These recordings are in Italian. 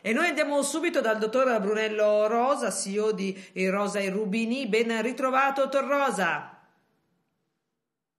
E noi andiamo subito dal dottor Brunello Rosa, CEO di eh, Rosa e Rubini. Ben ritrovato, dottor Rosa.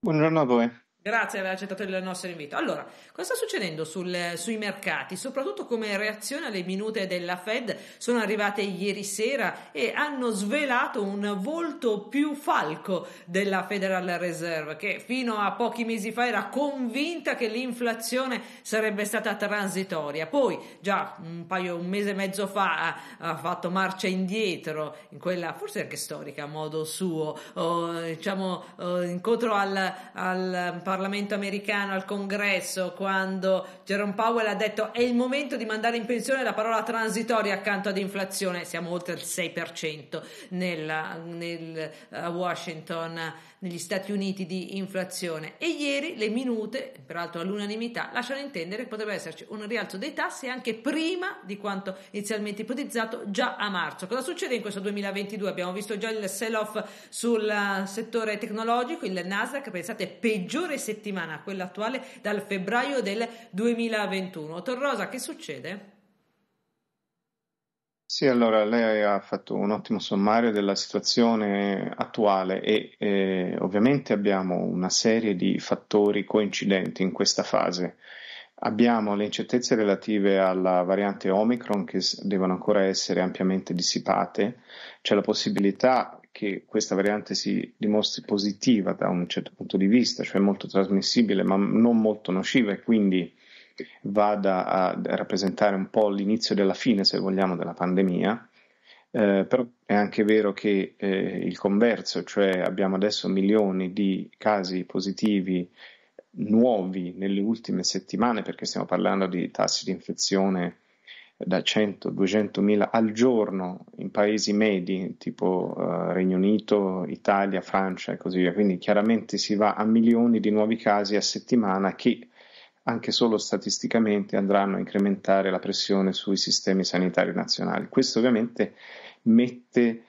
Buongiorno a voi. Grazie per aver accettato il nostro invito. Allora, cosa sta succedendo sul, sui mercati? Soprattutto come reazione alle minute della Fed sono arrivate ieri sera e hanno svelato un volto più falco della Federal Reserve che fino a pochi mesi fa era convinta che l'inflazione sarebbe stata transitoria. Poi già un paio, un mese e mezzo fa ha, fatto marcia indietro in quella forse anche storica a modo suo, oh, diciamo oh, incontro al, al Parlamento americano, al congresso, quando Jerome Powell ha detto è il momento di mandare in pensione la parola transitoria accanto ad inflazione, siamo oltre il 6% nel, nel Washington negli Stati Uniti di inflazione e ieri le minute, peraltro all'unanimità, lasciano intendere che potrebbe esserci un rialzo dei tassi anche prima di quanto inizialmente ipotizzato già a marzo. Cosa succede in questo 2022? Abbiamo visto già il sell-off sul eh, settore tecnologico, il Nasdaq, pensate, peggiore settimana, quella attuale, dal febbraio del 2021. Torrosa, che succede? Sì, allora lei ha fatto un ottimo sommario della situazione attuale e eh, ovviamente abbiamo una serie di fattori coincidenti in questa fase. Abbiamo le incertezze relative alla variante Omicron che devono ancora essere ampiamente dissipate, c'è la possibilità che questa variante si dimostri positiva da un certo punto di vista, cioè molto trasmissibile ma non molto nociva e quindi vada a rappresentare un po' l'inizio della fine, se vogliamo, della pandemia, eh, però è anche vero che eh, il converso, cioè abbiamo adesso milioni di casi positivi nuovi nelle ultime settimane, perché stiamo parlando di tassi di infezione da 100-200 mila al giorno in paesi medi tipo eh, Regno Unito, Italia, Francia e così via. Quindi chiaramente si va a milioni di nuovi casi a settimana che anche solo statisticamente andranno a incrementare la pressione sui sistemi sanitari nazionali. Questo ovviamente mette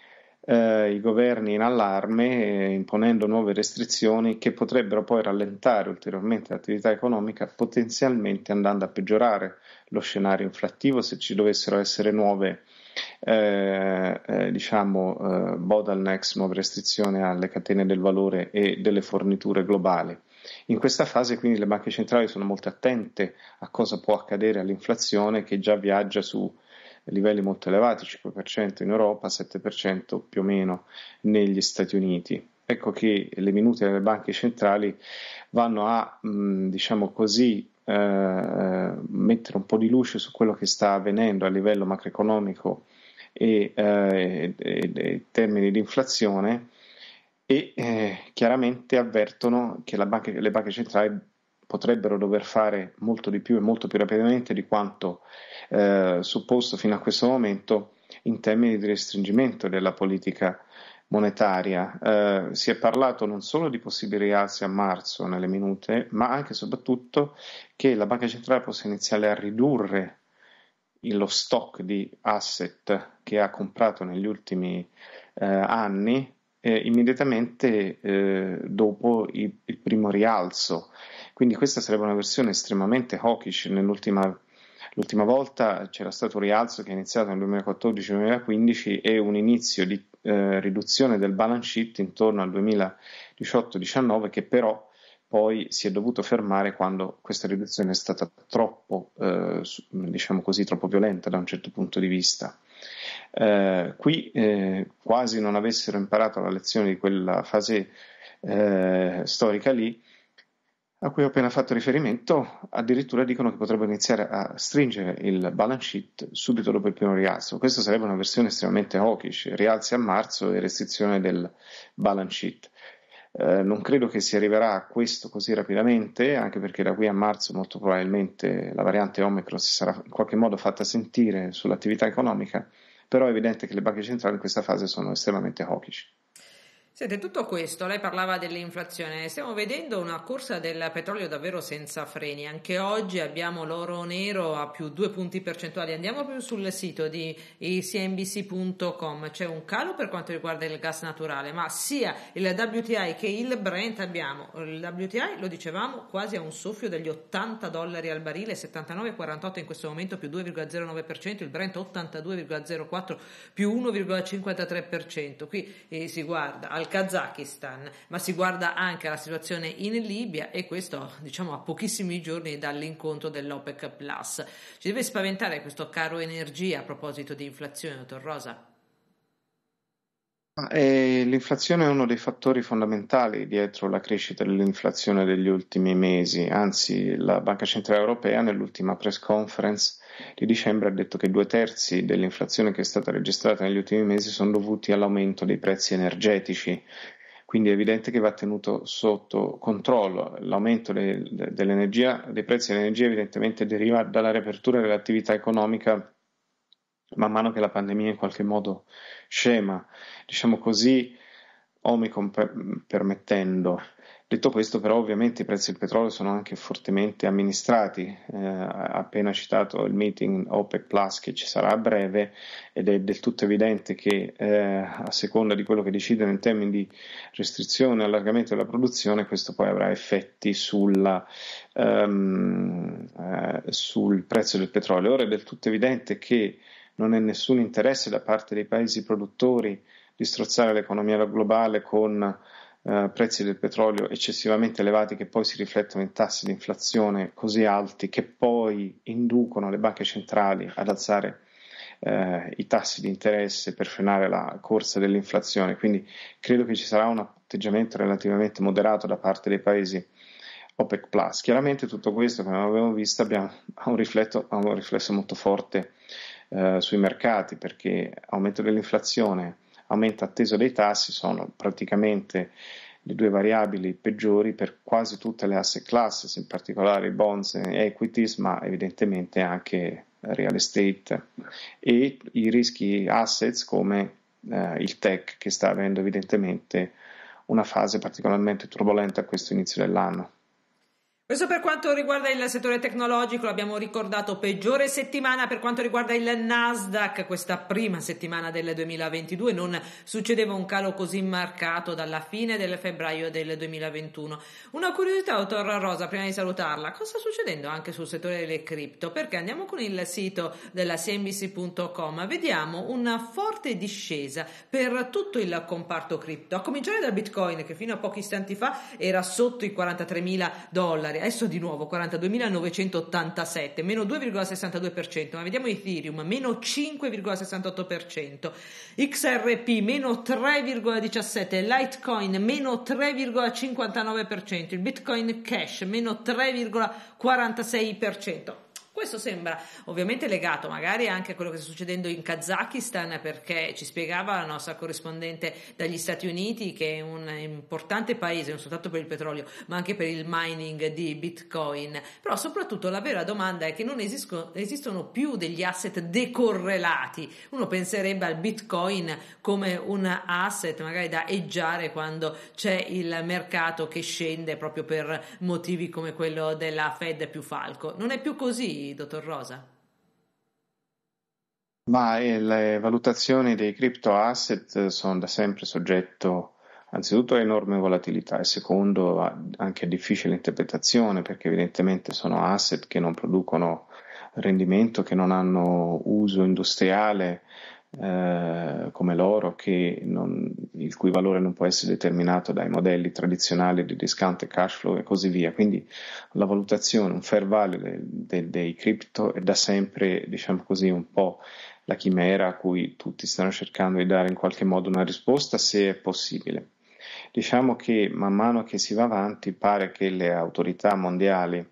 eh, i governi in allarme eh, imponendo nuove restrizioni che potrebbero poi rallentare ulteriormente l'attività economica, potenzialmente andando a peggiorare lo scenario inflattivo se ci dovessero essere nuove eh, eh, diciamo eh, bottlenecks, nuove restrizioni alle catene del valore e delle forniture globali. In questa fase quindi le banche centrali sono molto attente a cosa può accadere all'inflazione che già viaggia su livelli molto elevati, 5% in Europa, 7% più o meno negli Stati Uniti. Ecco che le minute delle banche centrali vanno a, mh, mm, diciamo così, eh, mettere un po' di luce su quello che sta avvenendo a livello macroeconomico e, eh, e, e, e termini di inflazione e eh, chiaramente avvertono che banca, le banche centrali potrebbero dover fare molto di più e molto più rapidamente di quanto eh, supposto fino a questo momento in termini di restringimento della politica monetaria. Eh, si è parlato non solo di possibili rialzi a marzo nelle minute, ma anche e soprattutto che la banca centrale possa iniziare a ridurre lo stock di asset che ha comprato negli ultimi eh, anni eh, immediatamente eh, dopo il, il, primo rialzo. Quindi questa sarebbe una versione estremamente hawkish. Nell'ultima l'ultima volta c'era stato un rialzo che è iniziato nel 2014-2015 e un inizio di eh, riduzione del balance sheet intorno al 2018 2019 che però poi si è dovuto fermare quando questa riduzione è stata troppo, eh, diciamo così, troppo violenta da un certo punto di vista eh, qui eh, quasi non avessero imparato la lezione di quella fase eh, storica lì, a cui ho appena fatto riferimento, addirittura dicono che potrebbero iniziare a stringere il balance sheet subito dopo il primo rialzo. Questa sarebbe una versione estremamente hawkish, rialzi a marzo e restrizione del balance sheet. Eh, non credo che si arriverà a questo così rapidamente, anche perché da qui a marzo molto probabilmente la variante Omicron si sarà in qualche modo fatta sentire sull'attività economica però è evidente che le banche centrali in questa fase sono estremamente hawkish. Sente, tutto questo, lei parlava dell'inflazione, stiamo vedendo una corsa del petrolio davvero senza freni, anche oggi abbiamo l'oro nero a più due punti percentuali, andiamo più sul sito di cnbc.com, c'è un calo per quanto riguarda il gas naturale, ma sia il WTI che il Brent abbiamo, il WTI lo dicevamo quasi a un soffio degli 80 dollari al barile, 79,48 in questo momento più 2,09%, il Brent 82,04 più 1,53%, qui eh, si guarda al al Kazakistan, ma si guarda anche alla situazione in Libia e questo diciamo a pochissimi giorni dall'incontro dell'OPEC Plus. Ci deve spaventare questo caro energia a proposito di inflazione, dottor Rosa? Eh, l'inflazione è uno dei fattori fondamentali dietro la crescita dell'inflazione degli ultimi mesi, anzi la Banca Centrale Europea nell'ultima press conference di dicembre ha detto che due terzi dell'inflazione che è stata registrata negli ultimi mesi sono dovuti all'aumento dei prezzi energetici, quindi è evidente che va tenuto sotto controllo. L'aumento de- dei prezzi dell'energia evidentemente deriva dalla riapertura dell'attività economica man mano che la pandemia in qualche modo scema, diciamo così, Omicron per- permettendo. Detto questo, però, ovviamente i prezzi del petrolio sono anche fortemente amministrati. Eh, appena citato il meeting OPEC Plus che ci sarà a breve, ed è del tutto evidente che eh, a seconda di quello che decidono in termini di restrizione e allargamento della produzione, questo poi avrà effetti sulla, um, eh, sul prezzo del petrolio. Ora è del tutto evidente che non è nessun interesse da parte dei paesi produttori di strozzare l'economia globale con eh, prezzi del petrolio eccessivamente elevati che poi si riflettono in tassi di inflazione così alti che poi inducono le banche centrali ad alzare eh, i tassi di interesse per frenare la corsa dell'inflazione. Quindi credo che ci sarà un atteggiamento relativamente moderato da parte dei paesi OPEC Plus. Chiaramente tutto questo, come abbiamo visto, abbiamo, ha, un riflesso, ha un riflesso molto forte eh, sui mercati perché aumento dell'inflazione, aumento atteso dei tassi sono praticamente le due variabili peggiori per quasi tutte le asset classes, in particolare i bonds e equities, ma evidentemente anche real estate e i rischi assets come eh, il tech che sta avendo evidentemente una fase particolarmente turbolenta a questo inizio dell'anno. Questo per quanto riguarda il settore tecnologico, l'abbiamo ricordato, peggiore settimana per quanto riguarda il Nasdaq, questa prima settimana del 2022 non succedeva un calo così marcato dalla fine del febbraio del 2021. Una curiosità, dottor Rosa, prima di salutarla, cosa sta succedendo anche sul settore delle cripto? Perché andiamo con il sito della CNBC.com, vediamo una forte discesa per tutto il comparto cripto, a cominciare dal Bitcoin che fino a pochi istanti fa era sotto i 43 mila dollari monetari, adesso di nuovo 42.987, meno 2,62%, ma vediamo Ethereum, meno 5,68%, XRP meno 3,17%, Litecoin meno 3,59%, il Bitcoin Cash meno 3,46%. Questo sembra ovviamente legato magari anche a quello che sta succedendo in Kazakistan perché ci spiegava la nostra corrispondente dagli Stati Uniti che è un importante paese non soltanto per il petrolio ma anche per il mining di bitcoin però soprattutto la vera domanda è che non esisco, esistono più degli asset decorrelati uno penserebbe al bitcoin come un asset magari da eggiare quando c'è il mercato che scende proprio per motivi come quello della Fed più falco non è più così Dottor Rosa? Ma eh, le valutazioni dei crypto asset eh, sono da sempre soggetto anzitutto a enorme volatilità e secondo anche a difficile interpretazione perché evidentemente sono asset che non producono rendimento, che non hanno uso industriale eh, come l'oro, non, il cui valore non può essere determinato dai modelli tradizionali di discount e cash flow e così via. Quindi la valutazione, un fair value de, de, dei cripto è da sempre, diciamo così, un po' la chimera a cui tutti stanno cercando di dare in qualche modo una risposta, se è possibile. Diciamo che man mano che si va avanti pare che le autorità mondiali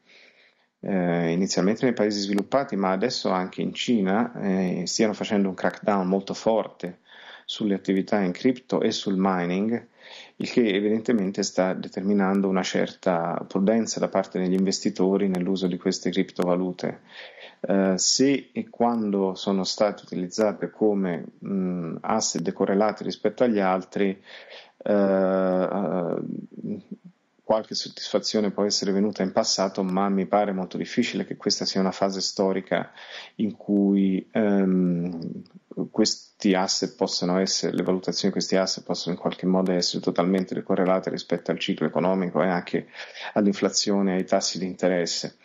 eh, inizialmente nei paesi sviluppati, ma adesso anche in Cina, eh, stiano facendo un crackdown molto forte sulle attività in cripto e sul mining, il che evidentemente sta determinando una certa prudenza da parte degli investitori nell'uso di queste criptovalute. Eh, se e quando sono state utilizzate come mh, mm, asset decorrelati rispetto agli altri, Uh, qualche soddisfazione può essere venuta in passato, ma mi pare molto difficile che questa sia una fase storica in cui ehm, questi asset possano essere, le valutazioni di questi asset possono in qualche modo essere totalmente decorrelate rispetto al ciclo economico e anche all'inflazione e ai tassi di interesse.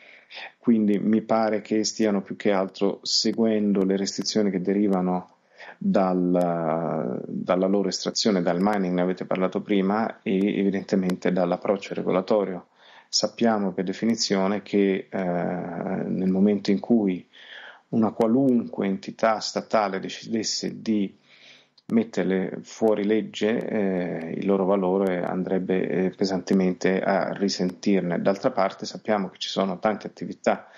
Quindi mi pare che stiano più che altro seguendo le restrizioni che derivano dalla, dalla loro estrazione, dal mining, ne avete parlato prima, e evidentemente dall'approccio regolatorio. Sappiamo per definizione che eh, nel momento in cui una qualunque entità statale decidesse di mettere fuori legge, eh, il loro valore andrebbe eh, pesantemente a risentirne. D'altra parte sappiamo che ci sono tante attività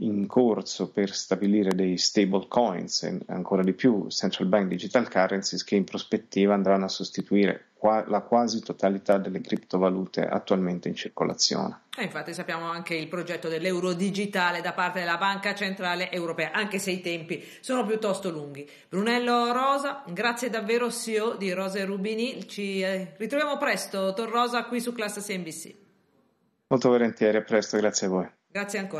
in corso per stabilire dei stable coins e ancora di più central bank digital currencies che in prospettiva andranno a sostituire la quasi totalità delle criptovalute attualmente in circolazione. E eh, infatti sappiamo anche il progetto dell'euro digitale da parte della Banca Centrale Europea, anche se i tempi sono piuttosto lunghi. Brunello Rosa, grazie davvero CEO di Rosa e Rubini, ci eh, ritroviamo presto, Tor Rosa qui su Classe CNBC. Molto volentieri, a presto, grazie a voi. Grazie ancora.